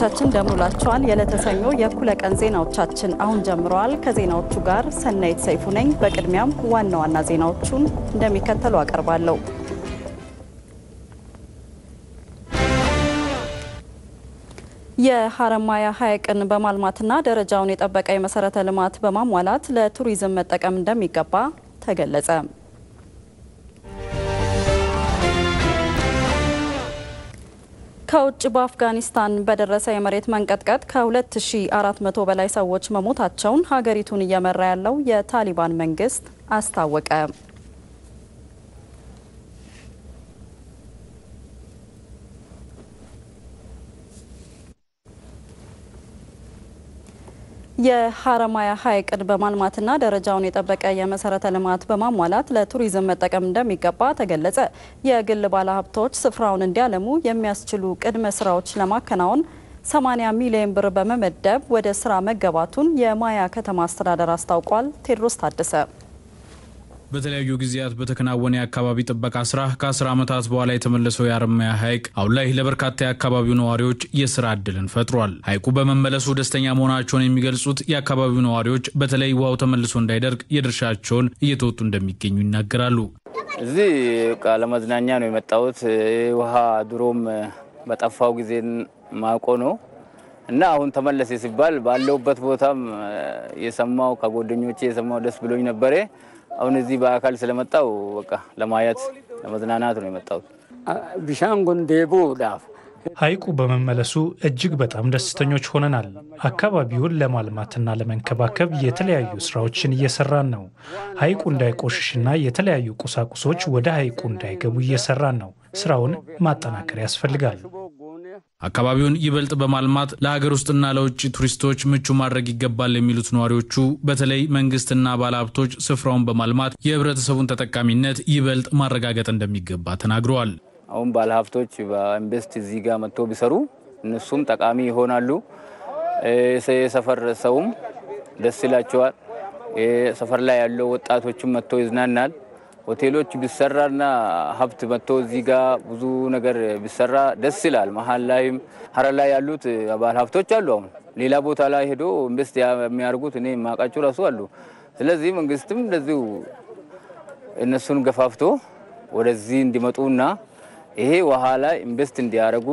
ተመልካቾቻችን እንደምንላችኋል። የለተሰኞ የእኩለ ቀን ዜናዎቻችን አሁን ጀምረዋል። ከዜናዎቹ ጋር ሰናይት ሰይፉ ነኝ። በቅድሚያም ዋና ዋና ዜናዎቹን እንደሚከተሉ አቀርባለሁ። የሀረማያ ሐይቅን በማልማትና ደረጃውን የጠበቀ የመሰረተ ልማት በማሟላት ለቱሪዝም መጠቀም እንደሚገባ ተገለጸ። ከውጭ በአፍጋኒስታን በደረሰ የመሬት መንቀጥቀጥ ከ2400 በላይ ሰዎች መሞታቸውን ሀገሪቱን እየመራ ያለው የታሊባን መንግስት አስታወቀ። የሀረማያ ሐይቅን በማልማትና ደረጃውን የጠበቀ የመሰረተ ልማት በማሟላት ለቱሪዝም መጠቀም እንደሚገባ ተገለጸ። የግል ባለሀብቶች ስፍራውን እንዲያለሙ የሚያስችሉ ቅድመ ስራዎች ለማከናወን 80 ሚሊዮን ብር በመመደብ ወደ ስራ መገባቱን የማያ ከተማ አስተዳደር አስታውቋል። ቴድሮስ ታደሰ በተለያዩ ጊዜያት በተከናወነ የአካባቢ ጥበቃ ስራ ከአስር ዓመታት በኋላ የተመለሰው የአርማያ ሐይቅ አሁን ላይ ለበርካታ የአካባቢው ነዋሪዎች የስራ እድልን ፈጥሯል። ሐይቁ በመመለሱ ደስተኛ መሆናቸውን የሚገልጹት የአካባቢው ነዋሪዎች በተለይ ውሃው ተመልሶ እንዳይደርቅ የድርሻቸውን እየተወጡ እንደሚገኙ ይናገራሉ። እዚህ ለመዝናኛ ነው የመጣሁት። ውሃ ድሮም በጠፋው ጊዜን ማቆ ነው እና አሁን ተመለሴ ሲባል ባለውበት ቦታም የሰማው ከጓደኞቼ የሰማው ደስ ብሎኝ ነበረ። አሁን እዚህ በአካል ስለመጣው በቃ ለማየት ለመዝናናት ነው የመጣው። ቢሻንጉን ዴቦ ዳፍ ሐይቁ በመመለሱ እጅግ በጣም ደስተኞች ሆነናል። አካባቢውን ለማልማትና ለመንከባከብ የተለያዩ ስራዎችን እየሰራን ነው። ሐይቁ እንዳይቆሽሽና የተለያዩ ቁሳቁሶች ወደ ሐይቁ እንዳይገቡ እየሰራን ነው። ስራውን ማጠናከር ያስፈልጋል። አካባቢውን ይበልጥ በማልማት ለሀገር ውስጥና ለውጭ ቱሪስቶች ምቹ ማድረግ ይገባል የሚሉት ነዋሪዎቹ በተለይ መንግስትና ባለሀብቶች ስፍራውን በማልማት የህብረተሰቡን ተጠቃሚነት ይበልጥ ማረጋገጥ እንደሚገባ ተናግረዋል። አሁን ባለሀብቶች በኢንቨስት እዚህ ጋር መጥቶ ቢሰሩ እነሱም ጠቃሚ ይሆናሉ። የሰፈር ሰውም ደስ ይላቸዋል። ሰፈር ላይ ያለው ወጣቶችም መጥቶ ይዝናናል። ሆቴሎች ቢሰራና ሀብት መጥቶ እዚህ ጋር ብዙ ነገር ቢሰራ ደስ ይላል። መሀል ላይም ሀረር ላይ ያሉት ባለ ሀብቶች አሉ። አሁን ሌላ ቦታ ላይ ሄዶ ኢንቨስት የሚያደርጉት እኔ የማውቃቸው ራሱ አሉ። ስለዚህ መንግስትም እንደዚሁ እነሱን ገፋፍቶ ወደዚህ እንዲመጡና ይሄ ውሃ ላይ ኢንቨስት እንዲያደርጉ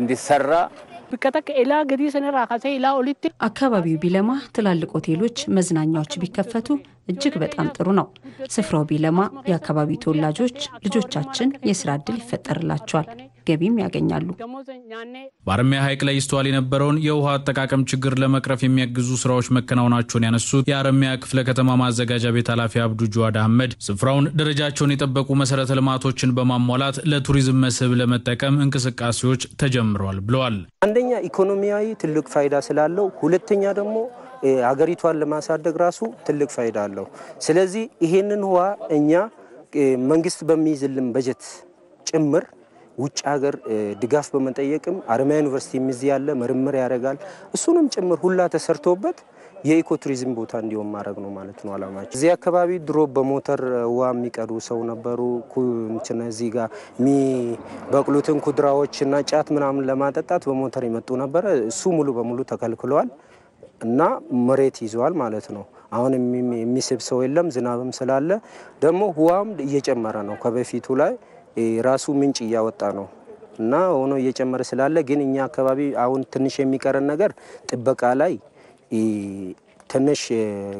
እንዲሰራ አካባቢው ቢለማ ትላልቅ ሆቴሎች፣ መዝናኛዎች ቢከፈቱ እጅግ በጣም ጥሩ ነው። ስፍራው ቢለማ የአካባቢው ተወላጆች ልጆቻችን የስራ ዕድል ይፈጠርላቸዋል። ገቢም ያገኛሉ። በአርሚያ ሐይቅ ላይ ይስተዋል የነበረውን የውሃ አጠቃቀም ችግር ለመቅረፍ የሚያግዙ ስራዎች መከናወናቸውን ያነሱት የአርሚያ ክፍለ ከተማ ማዘጋጃ ቤት ኃላፊ አብዱ ጅዋድ አህመድ ስፍራውን ደረጃቸውን የጠበቁ መሰረተ ልማቶችን በማሟላት ለቱሪዝም መስህብ ለመጠቀም እንቅስቃሴዎች ተጀምረዋል ብለዋል። አንደኛ ኢኮኖሚያዊ ትልቅ ፋይዳ ስላለው፣ ሁለተኛ ደግሞ ሀገሪቷን ለማሳደግ ራሱ ትልቅ ፋይዳ አለው። ስለዚህ ይሄንን ውሃ እኛ መንግስት በሚይዝልን በጀት ጭምር ውጭ ሀገር ድጋፍ በመጠየቅም ሀረማያ ዩኒቨርሲቲ የሚዝ ያለ ምርምር ያደርጋል። እሱንም ጭምር ሁላ ተሰርቶበት የኢኮ ቱሪዝም ቦታ እንዲሆን ማድረግ ነው ማለት ነው አላማቸው። እዚህ አካባቢ ድሮ በሞተር ውሃ የሚቀዱ ሰው ነበሩ። እዚህ ጋር የሚበቅሉትን ኩድራዎችና ጫት ምናምን ለማጠጣት በሞተር ይመጡ ነበረ። እሱ ሙሉ በሙሉ ተከልክለዋል እና መሬት ይዘዋል ማለት ነው። አሁን የሚስብ ሰው የለም። ዝናብም ስላለ ደግሞ ውሃም እየጨመረ ነው ከበፊቱ ላይ ራሱ ምንጭ እያወጣ ነው እና ሆኖ እየጨመረ ስላለ ግን እኛ አካባቢ አሁን ትንሽ የሚቀረን ነገር ጥበቃ ላይ ትንሽ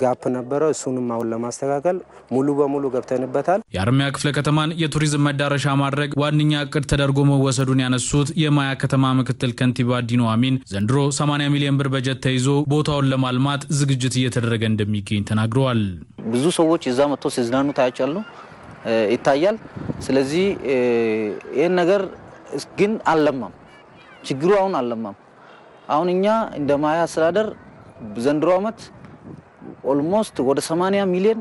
ጋፕ ነበረ። እሱንም አሁን ለማስተካከል ሙሉ በሙሉ ገብተንበታል። የአርሚያ ክፍለ ከተማን የቱሪዝም መዳረሻ ማድረግ ዋነኛ እቅድ ተደርጎ መወሰዱን ያነሱት የማያ ከተማ ምክትል ከንቲባ ዲኖ አሚን ዘንድሮ 80 ሚሊዮን ብር በጀት ተይዞ ቦታውን ለማልማት ዝግጅት እየተደረገ እንደሚገኝ ተናግረዋል። ብዙ ሰዎች እዛ መጥተው ሲዝናኑ ታያቻለሁ። ይታያል። ስለዚህ ይህን ነገር ግን አልለማም፣ ችግሩ አሁን አልለማም። አሁን እኛ እንደ ማያ አስተዳደር ዘንድሮ ዓመት ኦልሞስት ወደ 80 ሚሊዮን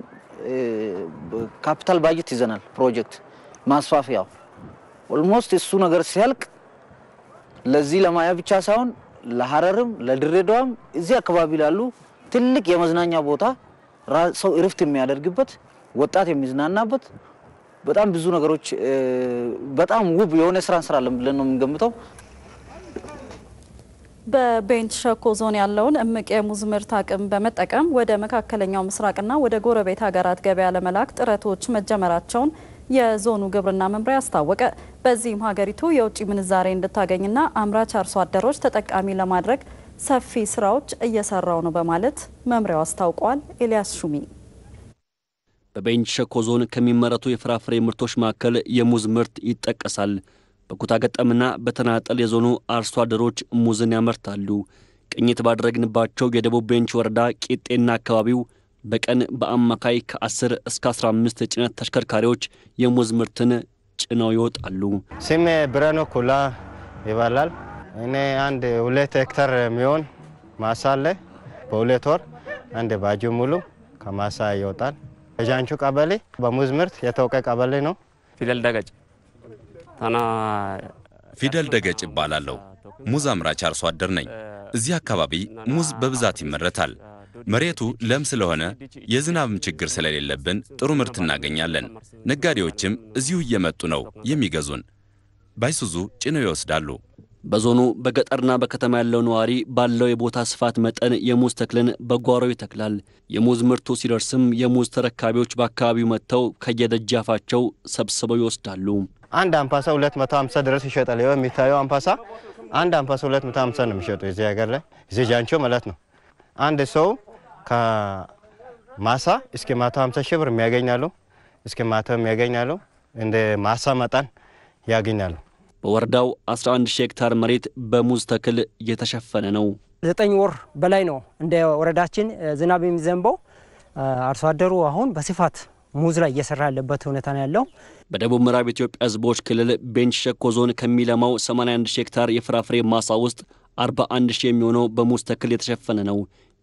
ካፒታል ባጀት ይዘናል። ፕሮጀክት ማስፋፊያው ኦልሞስት እሱ ነገር ሲያልቅ ለዚህ ለማያ ብቻ ሳይሆን ለሀረርም ለድሬዳዋም እዚህ አካባቢ ላሉ ትልቅ የመዝናኛ ቦታ ሰው እርፍት የሚያደርግበት ወጣት የሚዝናናበት በጣም ብዙ ነገሮች በጣም ውብ የሆነ ስራ እንሰራለን ብለን ነው የምንገምተው። በቤንች ሸኮ ዞን ያለውን እምቅ የሙዝ ምርት አቅም በመጠቀም ወደ መካከለኛው ምስራቅና ወደ ጎረቤት ሀገራት ገበያ ለመላክ ጥረቶች መጀመራቸውን የዞኑ ግብርና መምሪያ አስታወቀ። በዚህም ሀገሪቱ የውጭ ምንዛሬ እንድታገኝና አምራች አርሶ አደሮች ተጠቃሚ ለማድረግ ሰፊ ስራዎች እየሰራው ነው በማለት መምሪያው አስታውቋል። ኤልያስ ሹሚ በቤንች ሸኮ ዞን ከሚመረቱ የፍራፍሬ ምርቶች መካከል የሙዝ ምርት ይጠቀሳል። በኩታ ገጠምና በተናጠል የዞኑ አርሶ አደሮች ሙዝን ያመርታሉ። ቅኝት ባደረግንባቸው የደቡብ ቤንች ወረዳ ቂጤና አካባቢው በቀን በአማካይ ከ10 እስከ 15 የጭነት ተሽከርካሪዎች የሙዝ ምርትን ጭነው ይወጣሉ። ስሜ ብረኖ ኩላ ይባላል። እኔ አንድ ሁለት ሄክታር የሚሆን ማሳ አለ። በሁለት ወር አንድ ባጁ ሙሉ ከማሳ ይወጣል። በጃንቹ ቀበሌ በሙዝ ምርት የተወቀ ቀበሌ ነው። ፊደል ደገጭ ፊደል ደገጭ ይባላለሁ። ሙዝ አምራች አርሶ አደር ነኝ። እዚህ አካባቢ ሙዝ በብዛት ይመረታል። መሬቱ ለም ስለሆነ የዝናብም ችግር ስለሌለብን ጥሩ ምርት እናገኛለን። ነጋዴዎችም እዚሁ እየመጡ ነው የሚገዙን። ባይሱዙ ጭነው ይወስዳሉ። በዞኑ በገጠርና በከተማ ያለው ነዋሪ ባለው የቦታ ስፋት መጠን የሙዝ ተክልን በጓሮ ይተክላል። የሙዝ ምርቱ ሲደርስም የሙዝ ተረካቢዎች በአካባቢው መጥተው ከየደጃፋቸው ሰብስበው ይወስዳሉ። አንድ አንፓሳ 250 ድረስ ይሸጣል። ይኸው የሚታየው አንፓሳ አንድ አንፓሳ 250 ነው የሚሸጡ እዚህ ሀገር ላይ እዚህ ጃንቾ ማለት ነው። አንድ ሰው ከማሳ እስከ ማታ 50 ሺህ ብር የሚያገኛሉ። እስከ ማታ የሚያገኛሉ። እንደ ማሳ መጠን ያገኛሉ። በወረዳው 11 ሺህ ሄክታር መሬት በሙዝ ተክል የተሸፈነ ነው። ዘጠኝ ወር በላይ ነው እንደ ወረዳችን ዝናብ የሚዘንበው። አርሶ አደሩ አሁን በስፋት ሙዝ ላይ እየሰራ ያለበት ሁኔታ ነው ያለው። በደቡብ ምዕራብ ኢትዮጵያ ህዝቦች ክልል ቤንች ሸኮ ዞን ከሚለማው 81 ሺህ ሄክታር የፍራፍሬ ማሳ ውስጥ 41 ሺህ የሚሆነው በሙዝ ተክል የተሸፈነ ነው።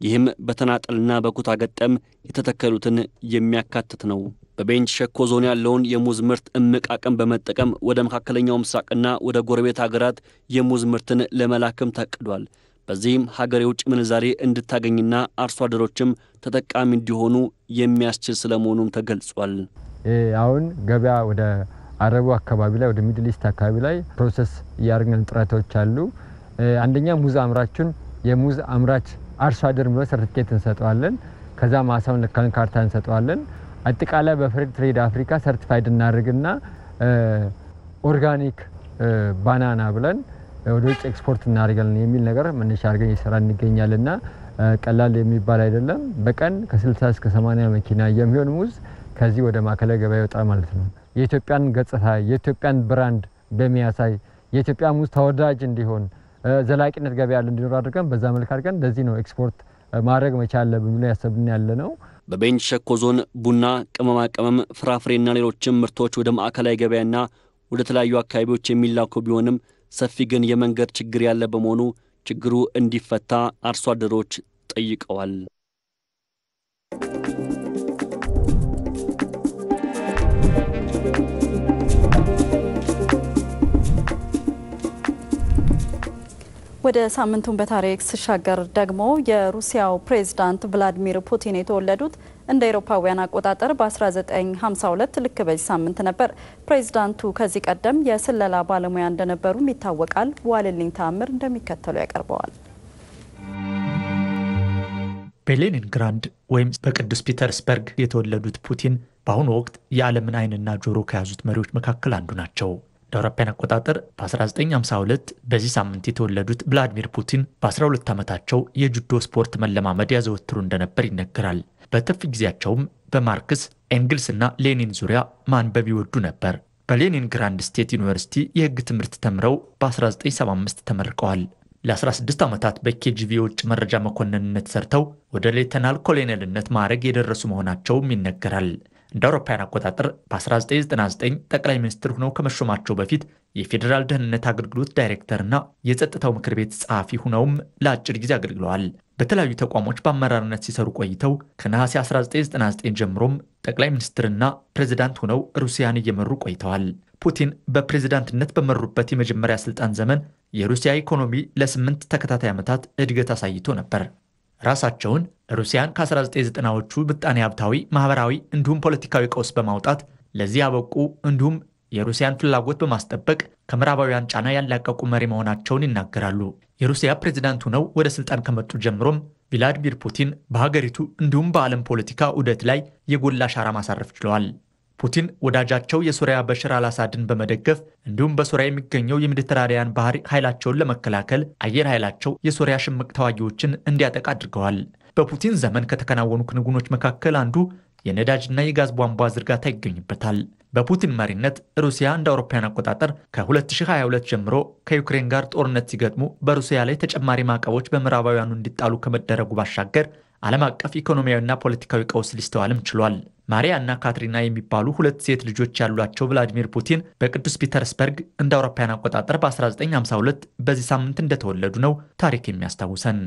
ይህም በተናጠልና በኩታ ገጠም የተተከሉትን የሚያካትት ነው። በቤንች ሸኮ ዞን ያለውን የሙዝ ምርት እምቅ አቅም በመጠቀም ወደ መካከለኛው ምስራቅና ወደ ጎረቤት ሀገራት የሙዝ ምርትን ለመላክም ታቅዷል። በዚህም ሀገር የውጭ ምንዛሬ እንድታገኝና አርሶ አደሮችም ተጠቃሚ እንዲሆኑ የሚያስችል ስለመሆኑም ተገልጿል። አሁን ገበያ ወደ አረቡ አካባቢ ላይ ወደ ሚድል ኢስት አካባቢ ላይ ፕሮሰስ እያደረግን ጥረቶች አሉ። አንደኛ ሙዝ አምራችን የሙዝ አምራች አርሶ አደር ብሎ ሰርቲፊኬት እንሰጠዋለን። ከዛ ማሳውን ልካን ካርታ እንሰጠዋለን። አጠቃላይ በፍሬድ ትሬድ አፍሪካ ሰርቲፋይድ እናደርግና ኦርጋኒክ ባናና ብለን ወደ ውጭ ኤክስፖርት እናደርጋለን የሚል ነገር መነሻ አድርገን እየሰራ እንገኛለንና ቀላል የሚባል አይደለም። በቀን ከ60 እስከ 80 መኪና የሚሆን ሙዝ ከዚህ ወደ ማዕከላዊ ገበያ ይወጣ ማለት ነው። የኢትዮጵያን ገጽታ የኢትዮጵያን ብራንድ በሚያሳይ የኢትዮጵያ ሙዝ ተወዳጅ እንዲሆን ዘላቂነት ገበያ ያለ እንዲኖር አድርገን በዛ መልክ አድርገን ለዚህ ነው ኤክስፖርት ማድረግ መቻለ ብሎ ያሰብን ያለ ነው። በቤንች ሸኮ ዞን ቡና፣ ቅመማ ቅመም፣ ፍራፍሬና ሌሎችም ምርቶች ወደ ማዕከላዊ ገበያና ወደ ተለያዩ አካባቢዎች የሚላኩ ቢሆንም ሰፊ ግን የመንገድ ችግር ያለ በመሆኑ ችግሩ እንዲፈታ አርሶ አደሮች ጠይቀዋል። Thank you. ወደ ሳምንቱን በታሪክ ስሻገር ደግሞ የሩሲያው ፕሬዝዳንት ቭላዲሚር ፑቲን የተወለዱት እንደ ኤሮፓውያን አቆጣጠር በ1952 ልክ በዚህ ሳምንት ነበር። ፕሬዝዳንቱ ከዚህ ቀደም የስለላ ባለሙያ እንደነበሩም ይታወቃል። ዋልልኝ ተአምር እንደሚከተሉ ያቀርበዋል። በሌኒንግራድ ወይም በቅዱስ ፒተርስበርግ የተወለዱት ፑቲን በአሁኑ ወቅት የዓለምን አይንና ጆሮ ከያዙት መሪዎች መካከል አንዱ ናቸው። እንደ አውሮፓውያን አቆጣጠር በ1952 በዚህ ሳምንት የተወለዱት ቭላዲሚር ፑቲን በ12 ዓመታቸው የጁዶ ስፖርት መለማመድ ያዘወትሩ እንደነበር ይነገራል። በትርፍ ጊዜያቸውም በማርክስ ኤንግልስ እና ሌኒን ዙሪያ ማንበብ ይወዱ ነበር። በሌኒን ግራንድ ስቴት ዩኒቨርሲቲ የሕግ ትምህርት ተምረው በ1975 ተመርቀዋል። ለ16 ዓመታት በኬጂቪ የውጭ መረጃ መኮንንነት ሰርተው ወደ ሌተናል ኮሎኔልነት ማዕረግ የደረሱ መሆናቸውም ይነገራል። እንደ አውሮፓውያን አቆጣጠር በ1999 ጠቅላይ ሚኒስትር ሆነው ከመሾማቸው በፊት የፌዴራል ደህንነት አገልግሎት ዳይሬክተርና የጸጥታው ምክር ቤት ጸሐፊ ሆነውም ለአጭር ጊዜ አገልግለዋል። በተለያዩ ተቋሞች በአመራርነት ሲሰሩ ቆይተው ከነሐሴ 1999 ጀምሮም ጠቅላይ ሚኒስትርና ፕሬዚዳንት ሆነው ሩሲያን እየመሩ ቆይተዋል። ፑቲን በፕሬዝዳንትነት በመሩበት የመጀመሪያ ስልጣን ዘመን የሩሲያ ኢኮኖሚ ለስምንት ተከታታይ ዓመታት እድገት አሳይቶ ነበር። ራሳቸውን ሩሲያን ከ1990ዎቹ ብጣኔ ሀብታዊ፣ ማህበራዊ እንዲሁም ፖለቲካዊ ቀውስ በማውጣት ለዚህ ያበቁ እንዲሁም የሩሲያን ፍላጎት በማስጠበቅ ከምዕራባውያን ጫና ያላቀቁ መሪ መሆናቸውን ይናገራሉ። የሩሲያ ፕሬዚዳንት ሆነው ወደ ስልጣን ከመጡ ጀምሮም ቪላዲሚር ፑቲን በሀገሪቱ እንዲሁም በዓለም ፖለቲካ ዑደት ላይ የጎላ አሻራ ማሳረፍ ችለዋል። ፑቲን ወዳጃቸው የሱሪያ በሽር አላሳድን በመደገፍ እንዲሁም በሱሪያ የሚገኘው የሜዲተራንያን ባህር ኃይላቸውን ለመከላከል አየር ኃይላቸው የሱሪያ ሽምቅ ተዋጊዎችን እንዲያጠቃ አድርገዋል። በፑቲን ዘመን ከተከናወኑ ክንውኖች መካከል አንዱ የነዳጅና የጋዝ ቧንቧ ዝርጋታ ይገኝበታል። በፑቲን መሪነት ሩሲያ እንደ አውሮፓውያን አቆጣጠር ከ2022 ጀምሮ ከዩክሬን ጋር ጦርነት ሲገጥሙ በሩሲያ ላይ ተጨማሪ ማዕቀቦች በምዕራባውያኑ እንዲጣሉ ከመደረጉ ባሻገር ዓለም አቀፍ ኢኮኖሚያዊና ፖለቲካዊ ቀውስ ሊስተዋልም ችሏል። ማሪያ እና ካትሪና የሚባሉ ሁለት ሴት ልጆች ያሏቸው ቭላዲሚር ፑቲን በቅዱስ ፒተርስበርግ እንደ አውሮፓውያን አቆጣጠር በ1952 በዚህ ሳምንት እንደተወለዱ ነው ታሪክ የሚያስታውሰን።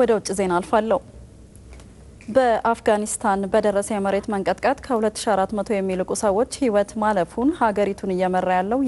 ወደ ውጭ ዜና አልፋለሁ። በአፍጋኒስታን በደረሰ የመሬት መንቀጥቀጥ ከ2400 የሚልቁ ሰዎች ሕይወት ማለፉን ሀገሪቱን እየመራ ያለው